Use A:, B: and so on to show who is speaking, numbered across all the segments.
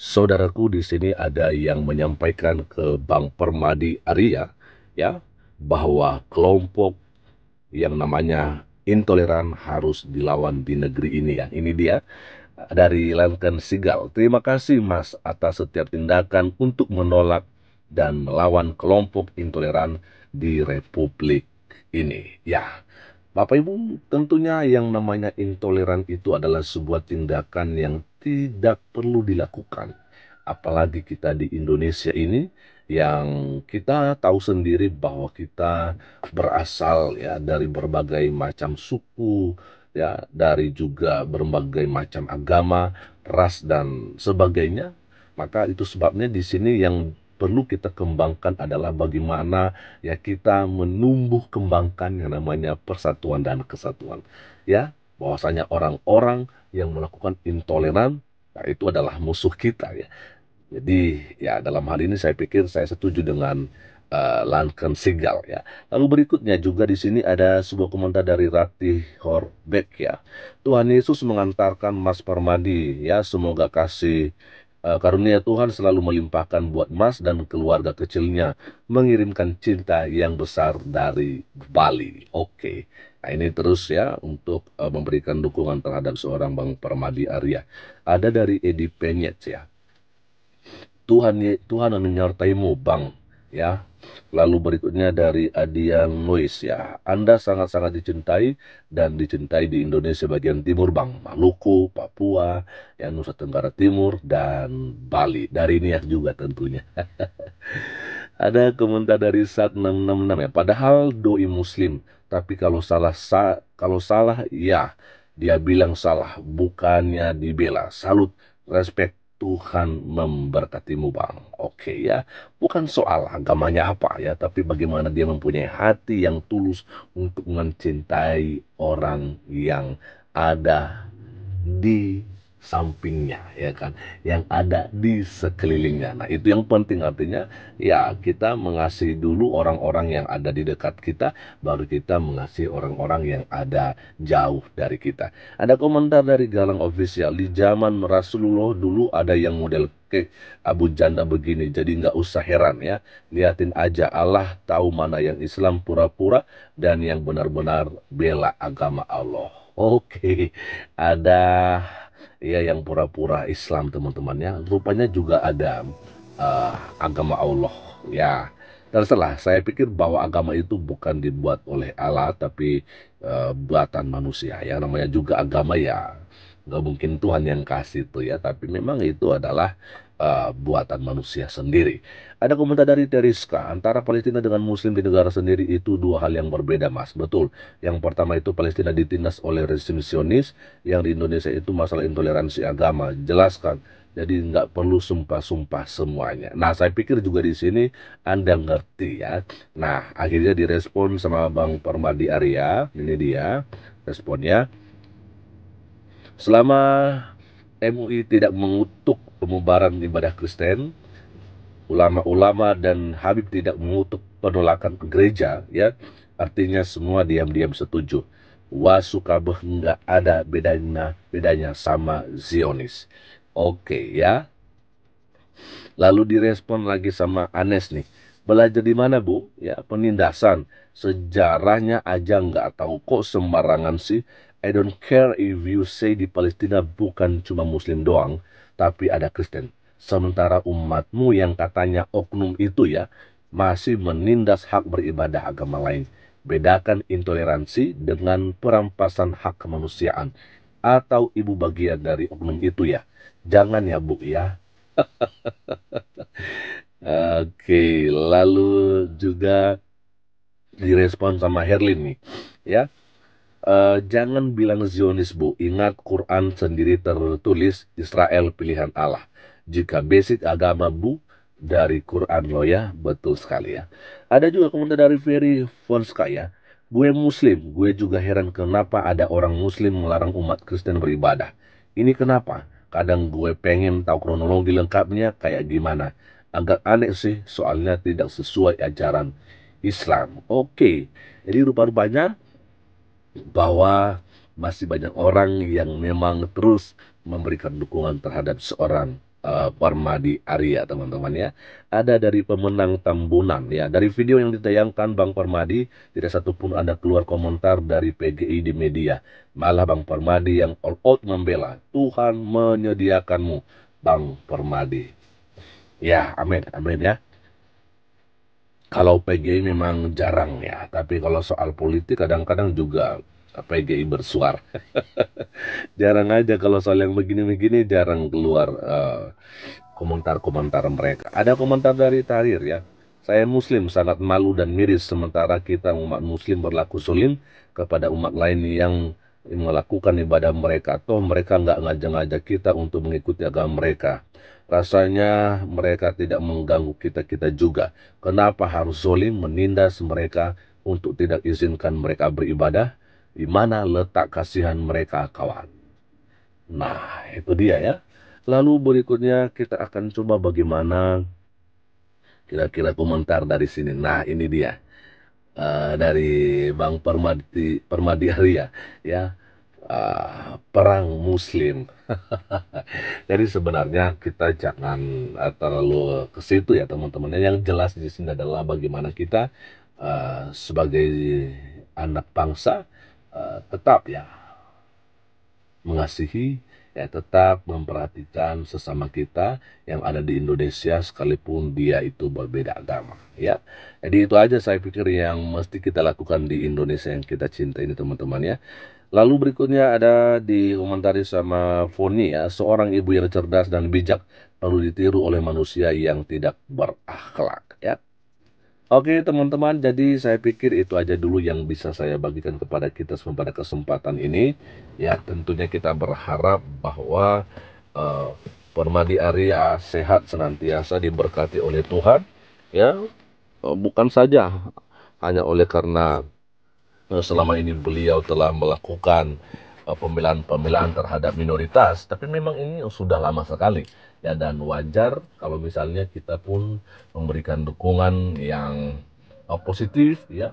A: saudaraku di sini ada yang menyampaikan ke Bang Permadi Arya ya bahwa kelompok yang namanya intoleran harus dilawan di negeri ini ya. Ini dia dari Lankan Sigal. Terima kasih Mas atas setiap tindakan untuk menolak dan melawan kelompok intoleran di Republik ini. Ya, Bapak Ibu tentunya yang namanya intoleran itu adalah sebuah tindakan yang tidak perlu dilakukan. Apalagi kita di Indonesia ini yang kita tahu sendiri bahwa kita berasal ya dari berbagai macam suku, ya dari juga berbagai macam agama, ras dan sebagainya. Maka itu sebabnya di sini yang perlu kita kembangkan adalah bagaimana ya kita menumbuh kembangkan yang namanya persatuan dan kesatuan. Ya, bahwasanya orang-orang yang melakukan intoleran
B: nah itu adalah
A: musuh kita ya. Jadi ya dalam hal ini saya pikir saya setuju dengan uh, eh, Lankan Sigal ya. Lalu berikutnya juga di sini ada sebuah komentar dari Ratih Horbeck ya. Tuhan Yesus mengantarkan Mas Permadi ya semoga kasih Eh, karunia Tuhan selalu melimpahkan buat Mas dan keluarga kecilnya mengirimkan cinta yang besar dari Bali. Oke. Nah, ini terus ya untuk uh, memberikan dukungan terhadap seorang Bang Permadi Arya. Ada dari Edi Penyet ya. Tuhan Tuhan menyertaimu, Bang. Ya, Lalu berikutnya dari Adian Luis ya. Anda sangat-sangat dicintai dan dicintai di Indonesia bagian timur Bang Maluku, Papua, ya Nusa Tenggara Timur dan Bali. Dari ya juga tentunya. Ada komentar dari Sat 666 ya. Padahal doi muslim, tapi kalau salah sa kalau salah ya dia bilang salah, bukannya dibela. Salut, respect Tuhan memberkatimu bang. Oke ya, bukan soal agamanya apa ya, tapi bagaimana dia mempunyai hati yang tulus untuk mencintai orang yang ada di sampingnya ya kan yang ada di sekelilingnya nah itu yang penting artinya ya kita mengasihi dulu orang-orang yang ada di dekat kita baru kita mengasihi orang-orang yang ada jauh dari kita ada komentar dari Galang Official di zaman Rasulullah dulu ada yang model ke Abu Janda begini jadi nggak usah heran ya liatin aja Allah tahu mana yang Islam pura-pura dan yang benar-benar bela agama Allah oke okay. ada ya yang pura-pura Islam teman-temannya rupanya juga ada uh, agama Allah ya dan setelah saya pikir bahwa agama itu bukan dibuat oleh Allah tapi uh, buatan manusia ya namanya juga agama ya nggak mungkin Tuhan yang kasih itu ya tapi memang itu adalah uh, buatan manusia sendiri ada komentar dari Teriska antara Palestina dengan Muslim di negara sendiri itu dua hal yang berbeda mas betul yang pertama itu Palestina ditindas oleh rezim Sionis yang di Indonesia itu masalah intoleransi agama jelaskan jadi nggak perlu sumpah-sumpah semuanya. Nah, saya pikir juga di sini Anda ngerti ya. Nah, akhirnya direspon sama Bang Permadi Arya. Ini dia responnya. Selama MUI tidak mengutuk pemubaran ibadah Kristen, ulama-ulama dan Habib tidak mengutuk penolakan ke gereja, ya artinya semua diam-diam setuju. Wasukabeh nggak ada bedanya, bedanya sama Zionis. Oke okay, ya. Lalu direspon lagi sama Anes nih. Belajar di mana bu? Ya penindasan. Sejarahnya aja nggak tahu kok sembarangan sih. I don't care if you say di Palestina bukan cuma muslim doang, tapi ada Kristen. Sementara umatmu yang katanya oknum itu ya, masih menindas hak beribadah agama lain. Bedakan intoleransi dengan perampasan hak kemanusiaan atau ibu bagian dari oknum itu ya. Jangan ya bu ya. Oke, okay, lalu juga direspon sama Herlin nih, ya. Uh, jangan bilang Zionis bu, ingat Quran sendiri tertulis Israel pilihan Allah. Jika basic agama bu dari Quran lo ya, betul sekali ya. Ada juga komentar dari Ferry Fonska ya. Gue muslim, gue juga heran kenapa ada orang muslim melarang umat Kristen beribadah. Ini kenapa? Kadang gue pengen tahu kronologi lengkapnya kayak gimana. Agak aneh sih, soalnya tidak sesuai ajaran Islam. Oke, jadi rupa-rupanya bahwa masih banyak orang yang memang terus memberikan dukungan terhadap seorang uh, eh, Parmadi Arya teman-teman ya. Ada dari pemenang Tambunan ya. Dari video yang ditayangkan Bang Parmadi tidak satupun ada keluar komentar dari PGI di media. Malah Bang Parmadi yang all out membela Tuhan menyediakanmu Bang Parmadi. Ya, amin, amin ya kalau PGI memang jarang ya, tapi kalau soal politik kadang-kadang juga eh, PGI bersuara. jarang aja kalau soal yang begini-begini jarang keluar eh, komentar-komentar uh, mereka. Ada komentar dari Tahrir ya. Saya muslim sangat malu dan miris sementara kita umat muslim berlaku sulim kepada umat lain yang melakukan ibadah mereka atau mereka nggak ngajak-ngajak kita untuk mengikuti agama mereka. Rasanya mereka tidak mengganggu kita-kita juga. Kenapa harus zolim menindas mereka untuk tidak izinkan mereka beribadah? Di mana letak kasihan mereka kawan? Nah, itu dia ya. Lalu berikutnya kita akan coba bagaimana kira-kira komentar dari sini. Nah, ini dia. Uh, dari Bang Permadi Permadi Arya ya uh, perang muslim. Jadi sebenarnya kita jangan uh, terlalu ke situ ya teman-teman. Yang jelas di sini adalah bagaimana kita uh, sebagai anak bangsa uh, tetap ya mengasihi ya tetap memperhatikan sesama kita yang ada di Indonesia sekalipun dia itu berbeda agama ya jadi itu aja saya pikir yang mesti kita lakukan di Indonesia yang kita cinta ini teman-teman ya Lalu berikutnya ada di komentari sama Foni ya, seorang ibu yang cerdas dan bijak perlu ditiru oleh manusia yang tidak berakhlak. Oke teman-teman, jadi saya pikir itu aja dulu yang bisa saya bagikan kepada kita semua pada kesempatan ini. Ya tentunya kita berharap bahwa uh, Permadi Arya sehat senantiasa diberkati oleh Tuhan. Ya uh, bukan saja hanya oleh karena uh, selama ini beliau telah melakukan pemilihan-pemilihan terhadap minoritas, tapi memang ini sudah lama sekali ya dan wajar kalau misalnya kita pun memberikan dukungan yang eh, positif ya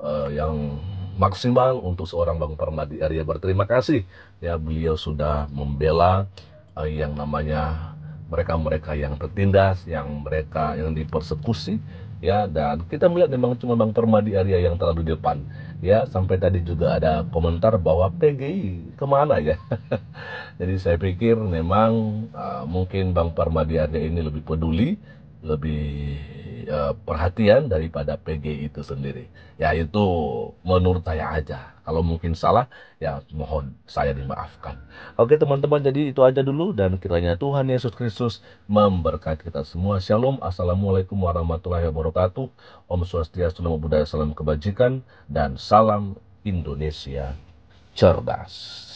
A: uh, yang maksimal untuk seorang Bang Permadi Arya berterima kasih ya beliau sudah membela uh, yang namanya mereka-mereka yang tertindas, yang mereka yang dipersekusi ya dan kita melihat memang cuma Bang Permadi Arya yang terlalu depan ya sampai tadi juga ada komentar bahwa PGI kemana ya jadi saya pikir memang uh, mungkin Bang Permadi Arya ini lebih peduli lebih uh, perhatian daripada PG itu sendiri. Ya itu menurut saya aja. Kalau mungkin salah ya mohon saya dimaafkan. Oke teman-teman jadi itu aja dulu dan kiranya Tuhan Yesus Kristus memberkati kita semua. Shalom. Assalamualaikum warahmatullahi wabarakatuh. Om Swastiastu, Namo Buddhaya, Salam Kebajikan dan Salam Indonesia Cerdas.